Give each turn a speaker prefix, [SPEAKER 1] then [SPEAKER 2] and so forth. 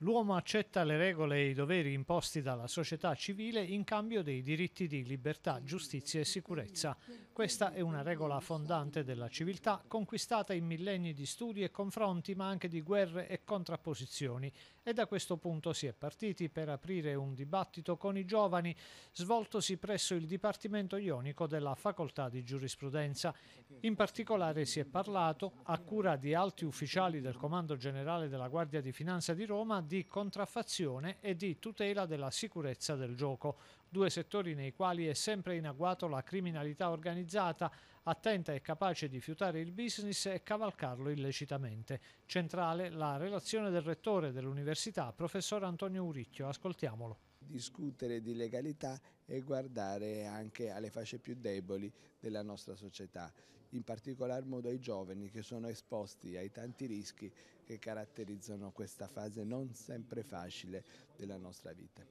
[SPEAKER 1] L'uomo accetta le regole e i doveri imposti dalla società civile in cambio dei diritti di libertà, giustizia e sicurezza. Questa è una regola fondante della civiltà, conquistata in millenni di studi e confronti, ma anche di guerre e contrapposizioni. E da questo punto si è partiti per aprire un dibattito con i giovani, svoltosi presso il Dipartimento Ionico della Facoltà di Giurisprudenza. In particolare si è parlato, a cura di alti ufficiali del Comando Generale della Guardia di Finanza di Roma, di contraffazione e di tutela della sicurezza del gioco, due settori nei quali è sempre in agguato la criminalità organizzata, attenta e capace di fiutare il business e cavalcarlo illecitamente. Centrale la relazione del rettore dell'università, professor Antonio Uricchio. Ascoltiamolo
[SPEAKER 2] discutere di legalità e guardare anche alle fasce più deboli della nostra società, in particolar modo ai giovani che sono esposti ai tanti rischi che caratterizzano questa fase non sempre facile della nostra vita.